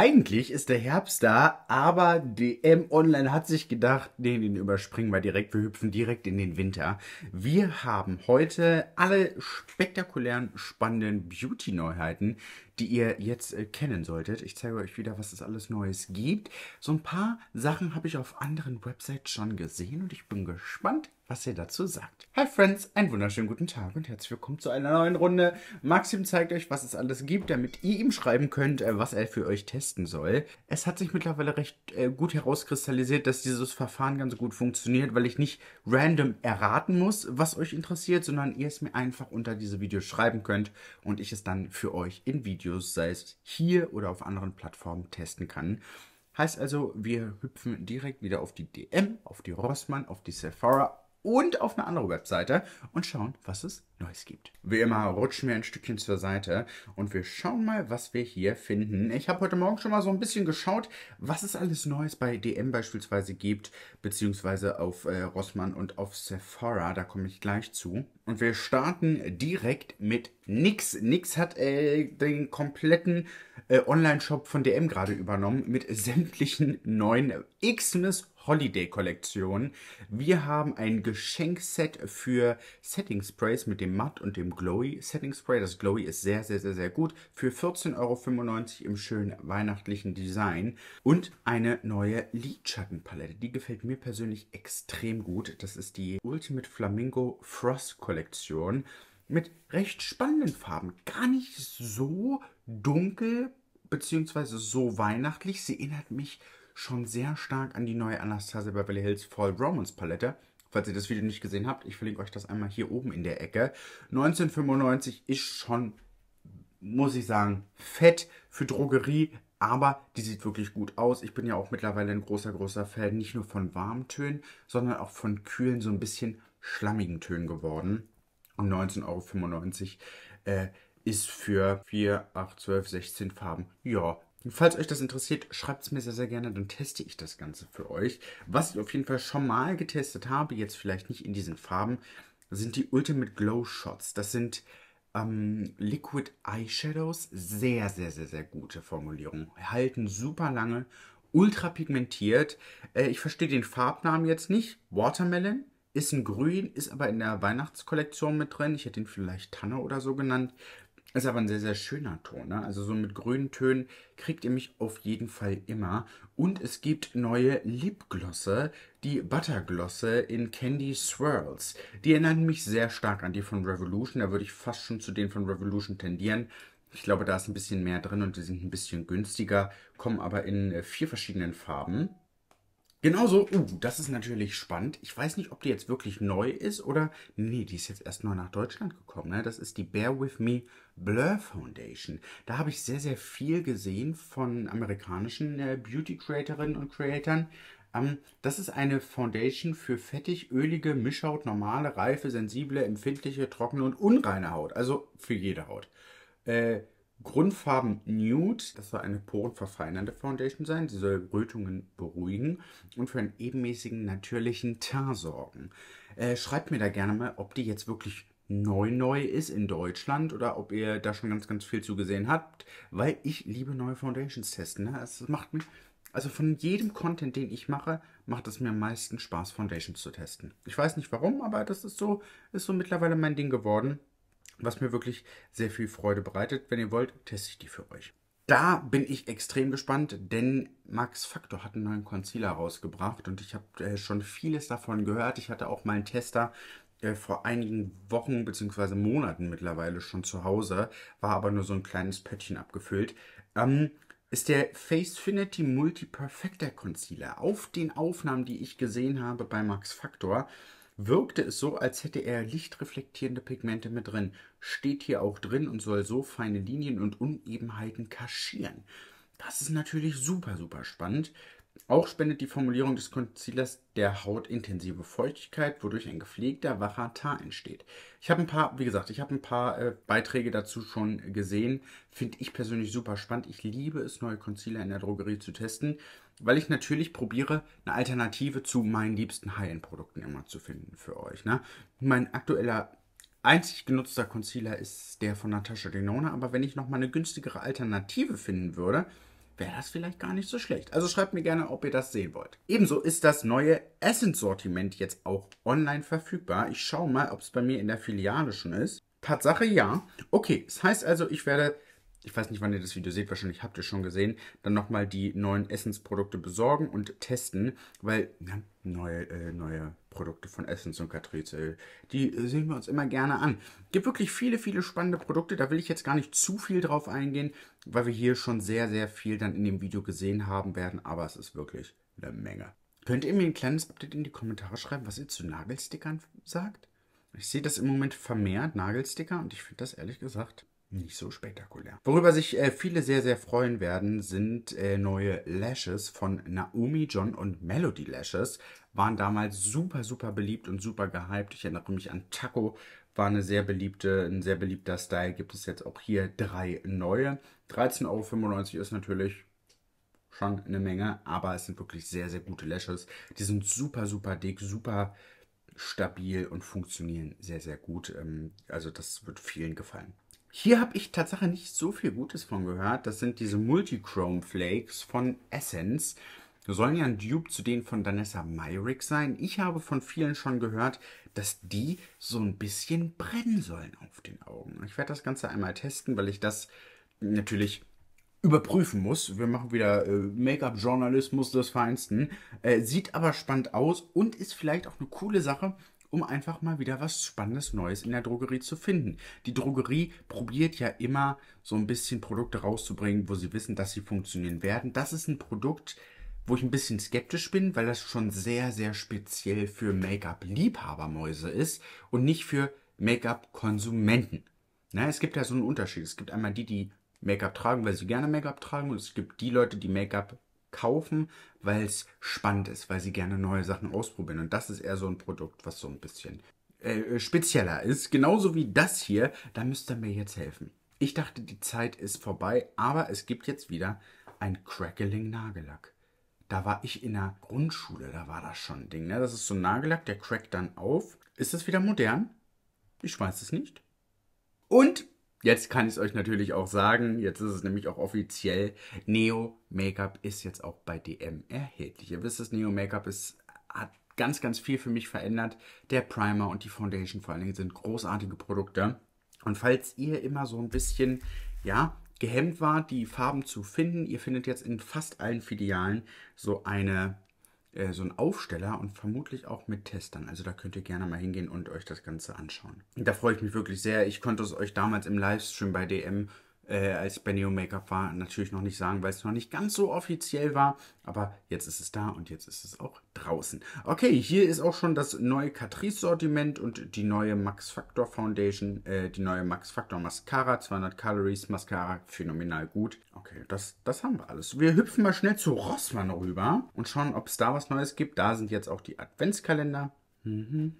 Eigentlich ist der Herbst da, aber DM Online hat sich gedacht, nee, den überspringen wir direkt, wir hüpfen direkt in den Winter. Wir haben heute alle spektakulären, spannenden Beauty-Neuheiten, die ihr jetzt äh, kennen solltet. Ich zeige euch wieder, was es alles Neues gibt. So ein paar Sachen habe ich auf anderen Websites schon gesehen und ich bin gespannt, was ihr dazu sagt. Hi Friends, einen wunderschönen guten Tag und herzlich willkommen zu einer neuen Runde. Maxim zeigt euch, was es alles gibt, damit ihr ihm schreiben könnt, äh, was er für euch testen soll. Es hat sich mittlerweile recht äh, gut herauskristallisiert, dass dieses Verfahren ganz gut funktioniert, weil ich nicht random erraten muss, was euch interessiert, sondern ihr es mir einfach unter diese Videos schreiben könnt und ich es dann für euch in Videos, sei es hier oder auf anderen Plattformen, testen kann. Heißt also, wir hüpfen direkt wieder auf die DM, auf die Rossmann, auf die Sephora und auf eine andere Webseite und schauen, was es Neues gibt. Wie immer rutschen wir ein Stückchen zur Seite und wir schauen mal, was wir hier finden. Ich habe heute Morgen schon mal so ein bisschen geschaut, was es alles Neues bei DM beispielsweise gibt, beziehungsweise auf äh, Rossmann und auf Sephora, da komme ich gleich zu. Und wir starten direkt mit Nix. Nix hat äh, den kompletten äh, Online-Shop von DM gerade übernommen mit sämtlichen neuen Xmas Holiday Kollektion. Wir haben ein Geschenkset für Setting Sprays mit dem Matt und dem Glowy Setting Spray. Das Glowy ist sehr, sehr, sehr, sehr gut. Für 14,95 Euro im schönen weihnachtlichen Design. Und eine neue Lidschattenpalette. Die gefällt mir persönlich extrem gut. Das ist die Ultimate Flamingo Frost Kollektion. Mit recht spannenden Farben. Gar nicht so dunkel, beziehungsweise so weihnachtlich. Sie erinnert mich schon sehr stark an die neue Anastasia Beverly Hills Fall Romance Palette. Falls ihr das Video nicht gesehen habt, ich verlinke euch das einmal hier oben in der Ecke. 1995 ist schon, muss ich sagen, fett für Drogerie, aber die sieht wirklich gut aus. Ich bin ja auch mittlerweile ein großer, großer Fan, nicht nur von warmen Tönen, sondern auch von kühlen, so ein bisschen schlammigen Tönen geworden. Und 19,95 Euro äh, ist für 4, 8, 12, 16 Farben, ja, falls euch das interessiert, schreibt es mir sehr, sehr gerne, dann teste ich das Ganze für euch. Was ich auf jeden Fall schon mal getestet habe, jetzt vielleicht nicht in diesen Farben, sind die Ultimate Glow Shots. Das sind ähm, Liquid Eyeshadows, sehr, sehr, sehr, sehr gute Formulierung. Halten super lange, ultra pigmentiert. Äh, ich verstehe den Farbnamen jetzt nicht. Watermelon ist ein Grün, ist aber in der Weihnachtskollektion mit drin. Ich hätte ihn vielleicht Tanne oder so genannt. Ist aber ein sehr, sehr schöner Ton. Ne? Also so mit grünen Tönen kriegt ihr mich auf jeden Fall immer. Und es gibt neue Lipglosse, die Butterglosse in Candy Swirls. Die erinnern mich sehr stark an die von Revolution. Da würde ich fast schon zu denen von Revolution tendieren. Ich glaube, da ist ein bisschen mehr drin und die sind ein bisschen günstiger, kommen aber in äh, vier verschiedenen Farben. Genauso, uh, das ist natürlich spannend. Ich weiß nicht, ob die jetzt wirklich neu ist oder. Nee, die ist jetzt erst neu nach Deutschland gekommen. Ne? Das ist die Bear With Me Blur Foundation. Da habe ich sehr, sehr viel gesehen von amerikanischen äh, Beauty-Creatorinnen und Creatoren. Ähm, das ist eine Foundation für fettig, ölige, Mischhaut, normale, reife, sensible, empfindliche, trockene und unreine Haut. Also für jede Haut. Äh, Grundfarben Nude, das soll eine porenverfeinernde Foundation sein. Sie soll Rötungen beruhigen und für einen ebenmäßigen, natürlichen Teint sorgen. Äh, schreibt mir da gerne mal, ob die jetzt wirklich neu neu ist in Deutschland oder ob ihr da schon ganz, ganz viel zu gesehen habt, weil ich liebe neue Foundations testen. Ne? Es macht mich, also von jedem Content, den ich mache, macht es mir am meisten Spaß, Foundations zu testen. Ich weiß nicht warum, aber das ist so, ist so mittlerweile mein Ding geworden was mir wirklich sehr viel Freude bereitet. Wenn ihr wollt, teste ich die für euch. Da bin ich extrem gespannt, denn Max Factor hat einen neuen Concealer rausgebracht und ich habe äh, schon vieles davon gehört. Ich hatte auch meinen Tester äh, vor einigen Wochen bzw. Monaten mittlerweile schon zu Hause, war aber nur so ein kleines Pöttchen abgefüllt. Ähm, ist der Facefinity Multi Perfector Concealer. Auf den Aufnahmen, die ich gesehen habe bei Max Factor, wirkte es so, als hätte er lichtreflektierende Pigmente mit drin. Steht hier auch drin und soll so feine Linien und Unebenheiten kaschieren. Das ist natürlich super, super spannend. Auch spendet die Formulierung des Concealers der Haut intensive Feuchtigkeit, wodurch ein gepflegter, wacher Tar entsteht. Ich habe ein paar, wie gesagt, ich habe ein paar äh, Beiträge dazu schon gesehen. Finde ich persönlich super spannend. Ich liebe es, neue Concealer in der Drogerie zu testen weil ich natürlich probiere, eine Alternative zu meinen liebsten High-End-Produkten immer zu finden für euch. Ne? Mein aktueller einzig genutzter Concealer ist der von Natasha Denona, aber wenn ich nochmal eine günstigere Alternative finden würde, wäre das vielleicht gar nicht so schlecht. Also schreibt mir gerne, ob ihr das sehen wollt. Ebenso ist das neue Essence-Sortiment jetzt auch online verfügbar. Ich schaue mal, ob es bei mir in der Filiale schon ist. Tatsache ja. Okay, das heißt also, ich werde ich weiß nicht, wann ihr das Video seht, wahrscheinlich habt ihr schon gesehen, dann nochmal die neuen Essensprodukte besorgen und testen, weil na, ne, neue, äh, neue Produkte von Essence und Catrice, die äh, sehen wir uns immer gerne an. Es Gibt wirklich viele, viele spannende Produkte, da will ich jetzt gar nicht zu viel drauf eingehen, weil wir hier schon sehr, sehr viel dann in dem Video gesehen haben werden, aber es ist wirklich eine Menge. Könnt ihr mir ein kleines Update in die Kommentare schreiben, was ihr zu Nagelstickern sagt? Ich sehe das im Moment vermehrt, Nagelsticker, und ich finde das ehrlich gesagt nicht so spektakulär. Worüber sich äh, viele sehr, sehr freuen werden, sind äh, neue Lashes von Naomi John und Melody Lashes. Waren damals super, super beliebt und super gehypt. Ich erinnere mich an Taco, war eine sehr beliebte, ein sehr beliebter Style. Gibt es jetzt auch hier drei neue. 13,95 Euro ist natürlich schon eine Menge, aber es sind wirklich sehr, sehr gute Lashes. Die sind super, super dick, super stabil und funktionieren sehr, sehr gut. Ähm, also das wird vielen gefallen. Hier habe ich tatsächlich nicht so viel Gutes von gehört. Das sind diese Multichrome Flakes von Essence. Sollen ja ein Dupe zu denen von Danessa Myrick sein. Ich habe von vielen schon gehört, dass die so ein bisschen brennen sollen auf den Augen. Ich werde das Ganze einmal testen, weil ich das natürlich überprüfen muss. Wir machen wieder äh, Make-up-Journalismus des Feinsten. Äh, sieht aber spannend aus und ist vielleicht auch eine coole Sache, um einfach mal wieder was Spannendes Neues in der Drogerie zu finden. Die Drogerie probiert ja immer so ein bisschen Produkte rauszubringen, wo sie wissen, dass sie funktionieren werden. Das ist ein Produkt, wo ich ein bisschen skeptisch bin, weil das schon sehr, sehr speziell für Make-up-Liebhabermäuse ist und nicht für Make-up-Konsumenten. Na, es gibt ja so einen Unterschied. Es gibt einmal die, die Make-up tragen, weil sie gerne Make-up tragen und es gibt die Leute, die Make-up kaufen, weil es spannend ist, weil sie gerne neue Sachen ausprobieren. Und das ist eher so ein Produkt, was so ein bisschen äh, äh spezieller ist. Genauso wie das hier. Da müsst ihr mir jetzt helfen. Ich dachte, die Zeit ist vorbei, aber es gibt jetzt wieder ein Crackling Nagellack. Da war ich in der Grundschule, da war das schon ein Ding. Ne? Das ist so ein Nagellack, der crackt dann auf. Ist das wieder modern? Ich weiß es nicht. Und jetzt kann ich es euch natürlich auch sagen, jetzt ist es nämlich auch offiziell, Neo Make-up ist jetzt auch bei DM erhältlich. Ihr wisst es, Neo Make-up hat ganz, ganz viel für mich verändert. Der Primer und die Foundation vor allen Dingen sind großartige Produkte. Und falls ihr immer so ein bisschen, ja, gehemmt wart, die Farben zu finden. Ihr findet jetzt in fast allen Filialen so eine äh, so ein Aufsteller und vermutlich auch mit Testern. Also da könnt ihr gerne mal hingehen und euch das Ganze anschauen. Da freue ich mich wirklich sehr. Ich konnte es euch damals im Livestream bei DM äh, als bei Neo Make-up war, natürlich noch nicht sagen, weil es noch nicht ganz so offiziell war. Aber jetzt ist es da und jetzt ist es auch draußen. Okay, hier ist auch schon das neue Catrice-Sortiment und die neue Max Factor Foundation, äh, die neue Max Factor Mascara, 200 Calories Mascara, phänomenal gut. Okay, das, das haben wir alles. Wir hüpfen mal schnell zu Rossmann rüber und schauen, ob es da was Neues gibt. Da sind jetzt auch die Adventskalender. Mhm.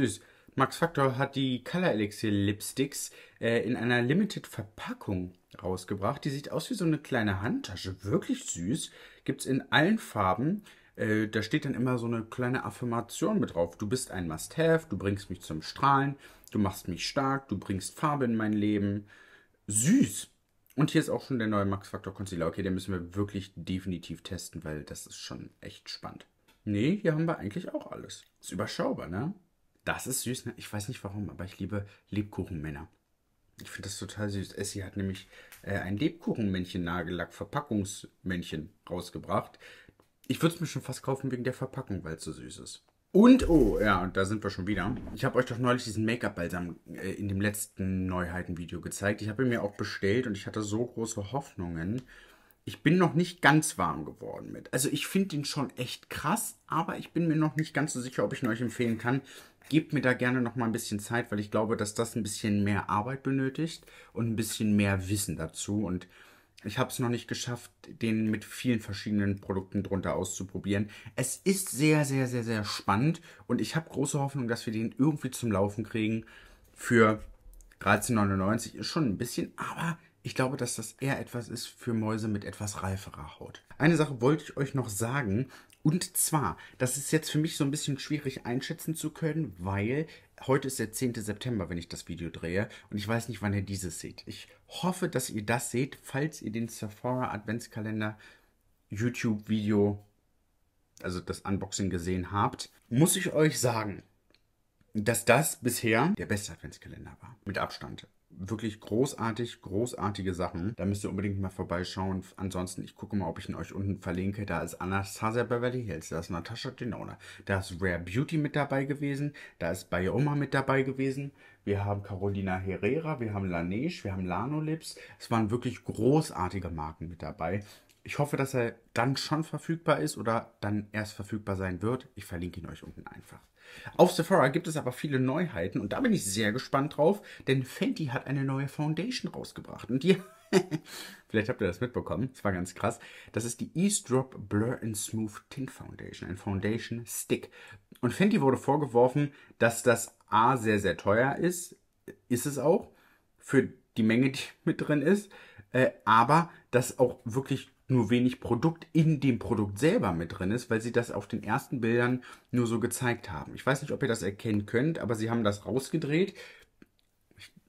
Süß. Max Factor hat die Color Elixir Lipsticks äh, in einer Limited Verpackung rausgebracht. Die sieht aus wie so eine kleine Handtasche. Wirklich süß. Gibt es in allen Farben. Äh, da steht dann immer so eine kleine Affirmation mit drauf. Du bist ein Must-Have, du bringst mich zum Strahlen, du machst mich stark, du bringst Farbe in mein Leben. Süß. Und hier ist auch schon der neue Max Factor Concealer. Okay, den müssen wir wirklich definitiv testen, weil das ist schon echt spannend. Nee, hier haben wir eigentlich auch alles. Ist überschaubar, ne? Das ist süß, ne? Ich weiß nicht warum, aber ich liebe Lebkuchenmänner. Ich finde das total süß. Essie hat nämlich äh, ein Lebkuchenmännchen-Nagellack-Verpackungsmännchen rausgebracht. Ich würde es mir schon fast kaufen wegen der Verpackung, weil es so süß ist. Und, oh, ja, und da sind wir schon wieder. Ich habe euch doch neulich diesen Make-up-Balsam äh, in dem letzten Neuheiten-Video gezeigt. Ich habe ihn mir auch bestellt und ich hatte so große Hoffnungen. Ich bin noch nicht ganz warm geworden mit. Also ich finde ihn schon echt krass, aber ich bin mir noch nicht ganz so sicher, ob ich ihn euch empfehlen kann, gebt mir da gerne noch mal ein bisschen Zeit, weil ich glaube, dass das ein bisschen mehr Arbeit benötigt und ein bisschen mehr Wissen dazu. Und ich habe es noch nicht geschafft, den mit vielen verschiedenen Produkten drunter auszuprobieren. Es ist sehr, sehr, sehr, sehr spannend und ich habe große Hoffnung, dass wir den irgendwie zum Laufen kriegen. Für 13,99 ist schon ein bisschen, aber ich glaube, dass das eher etwas ist für Mäuse mit etwas reiferer Haut. Eine Sache wollte ich euch noch sagen. Und zwar, das ist jetzt für mich so ein bisschen schwierig einschätzen zu können, weil heute ist der 10. September, wenn ich das Video drehe. Und ich weiß nicht, wann ihr dieses seht. Ich hoffe, dass ihr das seht, falls ihr den Sephora Adventskalender YouTube-Video, also das Unboxing gesehen habt. Muss ich euch sagen, dass das bisher der beste Adventskalender war. Mit Abstand wirklich großartig, großartige Sachen. Da müsst ihr unbedingt mal vorbeischauen. Ansonsten, ich gucke mal, ob ich ihn euch unten verlinke. Da ist Anastasia Beverly Hills, da ist Natasha Denona, da ist Rare Beauty mit dabei gewesen, da ist Bioma mit dabei gewesen. Wir haben Carolina Herrera, wir haben Laneige, wir haben Lano Lips. Es waren wirklich großartige Marken mit dabei. Ich hoffe, dass er dann schon verfügbar ist oder dann erst verfügbar sein wird. Ich verlinke ihn euch unten einfach. Auf Sephora gibt es aber viele Neuheiten und da bin ich sehr gespannt drauf, denn Fenty hat eine neue Foundation rausgebracht und die Vielleicht habt ihr das mitbekommen. Es war ganz krass. Das ist die Eavesdrop Blur and Smooth Tint Foundation. Ein Foundation Stick. Und Fenty wurde vorgeworfen, dass das A sehr, sehr teuer ist. Ist es auch. Für die Menge, die mit drin ist. Äh, aber dass auch wirklich nur wenig Produkt in dem Produkt selber mit drin ist, weil sie das auf den ersten Bildern nur so gezeigt haben. Ich weiß nicht, ob ihr das erkennen könnt, aber sie haben das rausgedreht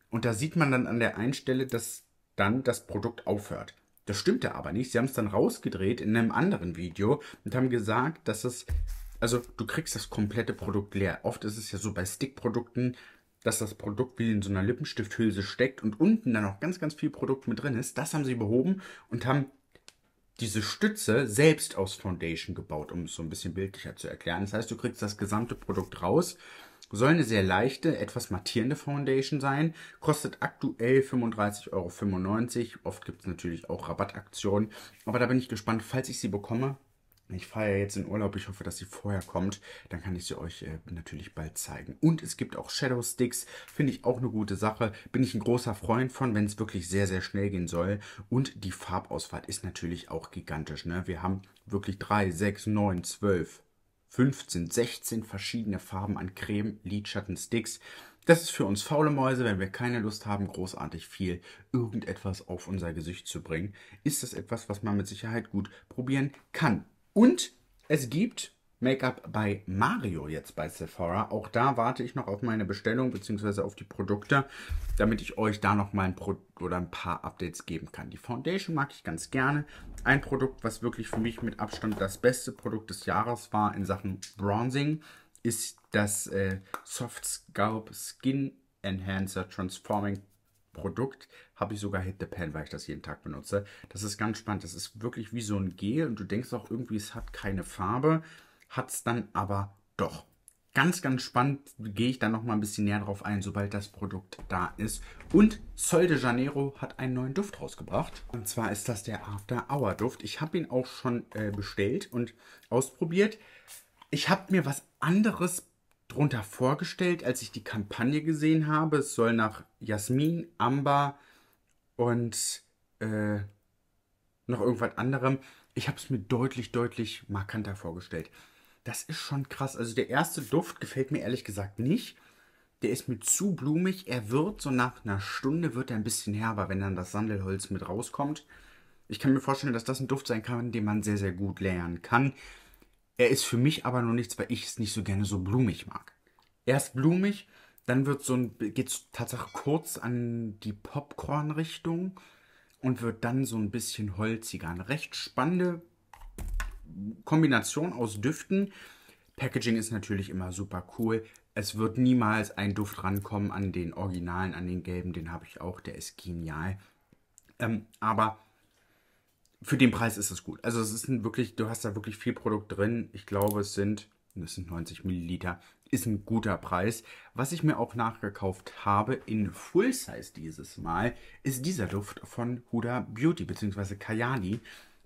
und da sieht man dann an der einen Stelle, dass dann das Produkt aufhört. Das stimmte aber nicht. Sie haben es dann rausgedreht in einem anderen Video und haben gesagt, dass es, also du kriegst das komplette Produkt leer. Oft ist es ja so bei Stickprodukten, dass das Produkt wie in so einer Lippenstifthülse steckt und unten dann auch ganz, ganz viel Produkt mit drin ist. Das haben sie behoben und haben diese Stütze selbst aus Foundation gebaut, um es so ein bisschen bildlicher zu erklären. Das heißt, du kriegst das gesamte Produkt raus. Soll eine sehr leichte, etwas mattierende Foundation sein. Kostet aktuell 35,95 Euro. Oft gibt es natürlich auch Rabattaktionen. Aber da bin ich gespannt, falls ich sie bekomme, ich fahre ja jetzt in Urlaub. Ich hoffe, dass sie vorher kommt. Dann kann ich sie euch äh, natürlich bald zeigen. Und es gibt auch Shadow Sticks. Finde ich auch eine gute Sache. Bin ich ein großer Freund von, wenn es wirklich sehr, sehr schnell gehen soll. Und die Farbauswahl ist natürlich auch gigantisch. Ne? Wir haben wirklich 3, 6, 9, 12, 15, 16 verschiedene Farben an Creme, Lidschatten, Sticks. Das ist für uns faule Mäuse, wenn wir keine Lust haben, großartig viel irgendetwas auf unser Gesicht zu bringen, ist das etwas, was man mit Sicherheit gut probieren kann. Und es gibt Make-up bei Mario jetzt bei Sephora. Auch da warte ich noch auf meine Bestellung bzw. auf die Produkte, damit ich euch da noch mal ein, Pro oder ein paar Updates geben kann. Die Foundation mag ich ganz gerne. Ein Produkt, was wirklich für mich mit Abstand das beste Produkt des Jahres war in Sachen Bronzing, ist das äh, Soft Scalp Skin Enhancer Transforming Produkt habe ich sogar Hit the Pan, weil ich das jeden Tag benutze. Das ist ganz spannend. Das ist wirklich wie so ein Gel und du denkst auch irgendwie, es hat keine Farbe, hat es dann aber doch. Ganz, ganz spannend gehe ich dann nochmal ein bisschen näher drauf ein, sobald das Produkt da ist. Und Sol de Janeiro hat einen neuen Duft rausgebracht. Und zwar ist das der After Hour Duft. Ich habe ihn auch schon äh, bestellt und ausprobiert. Ich habe mir was anderes drunter vorgestellt, als ich die Kampagne gesehen habe. Es soll nach Jasmin, Amber und äh, noch irgendwas anderem. Ich habe es mir deutlich, deutlich markanter vorgestellt. Das ist schon krass. Also der erste Duft gefällt mir ehrlich gesagt nicht. Der ist mir zu blumig. Er wird so nach einer Stunde wird er ein bisschen herber, wenn dann das Sandelholz mit rauskommt. Ich kann mir vorstellen, dass das ein Duft sein kann, den man sehr, sehr gut lernen kann. Er ist für mich aber nur nichts, weil ich es nicht so gerne so blumig mag. Erst blumig, dann wird so ein, geht's tatsächlich kurz an die Popcorn-Richtung und wird dann so ein bisschen holziger. Eine recht spannende Kombination aus Düften. Packaging ist natürlich immer super cool. Es wird niemals ein Duft rankommen an den Originalen, an den gelben. Den habe ich auch, der ist genial. Ähm, aber für den Preis ist es gut. Also es ist ein wirklich, du hast da wirklich viel Produkt drin. Ich glaube, es sind, das sind 90 Milliliter, ist ein guter Preis. Was ich mir auch nachgekauft habe in Full Size dieses Mal, ist dieser Duft von Huda Beauty beziehungsweise Kayali.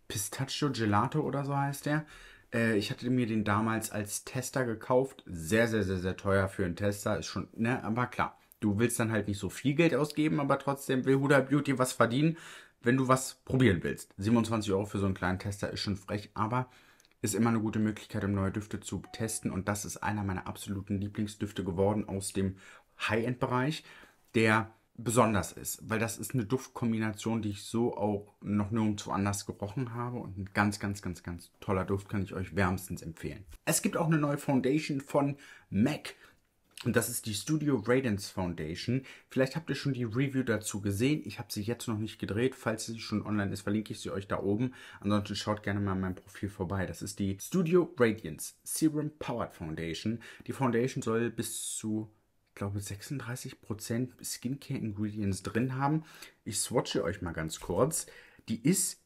Pistachio Gelato oder so heißt der. Äh, ich hatte mir den damals als Tester gekauft. Sehr, sehr, sehr, sehr teuer für einen Tester. Ist schon, ne, aber klar. Du willst dann halt nicht so viel Geld ausgeben, aber trotzdem will Huda Beauty was verdienen wenn du was probieren willst. 27 Euro für so einen kleinen Tester ist schon frech, aber ist immer eine gute Möglichkeit, um neue Düfte zu testen. Und das ist einer meiner absoluten Lieblingsdüfte geworden aus dem High-End-Bereich, der besonders ist, weil das ist eine Duftkombination, die ich so auch noch nirgendwo anders gerochen habe und ein ganz, ganz, ganz, ganz toller Duft kann ich euch wärmstens empfehlen. Es gibt auch eine neue Foundation von MAC, und das ist die Studio Radiance Foundation. Vielleicht habt ihr schon die Review dazu gesehen. Ich habe sie jetzt noch nicht gedreht. Falls sie schon online ist, verlinke ich sie euch da oben. Ansonsten schaut gerne mal in meinem Profil vorbei. Das ist die Studio Radiance Serum Powered Foundation. Die Foundation soll bis zu, ich glaube, 36% Skincare Ingredients drin haben. Ich swatche euch mal ganz kurz. Die ist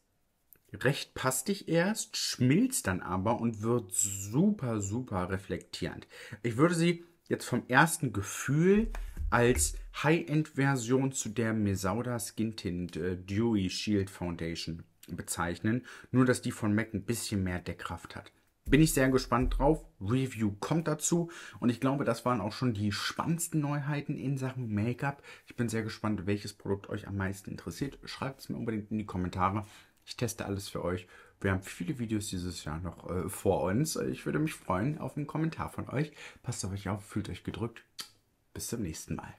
recht pastig erst, schmilzt dann aber und wird super, super reflektierend. Ich würde sie jetzt vom ersten Gefühl als High-End-Version zu der Mesauda Skin Tint äh, Dewy Shield Foundation bezeichnen, nur dass die von MAC ein bisschen mehr Deckkraft hat. Bin ich sehr gespannt drauf. Review kommt dazu. Und ich glaube, das waren auch schon die spannendsten Neuheiten in Sachen Make-up. Ich bin sehr gespannt, welches Produkt euch am meisten interessiert. Schreibt es mir unbedingt in die Kommentare. Ich teste alles für euch wir haben viele Videos dieses Jahr noch äh, vor uns. Ich würde mich freuen auf einen Kommentar von euch. Passt auf euch auf, fühlt euch gedrückt. Bis zum nächsten Mal.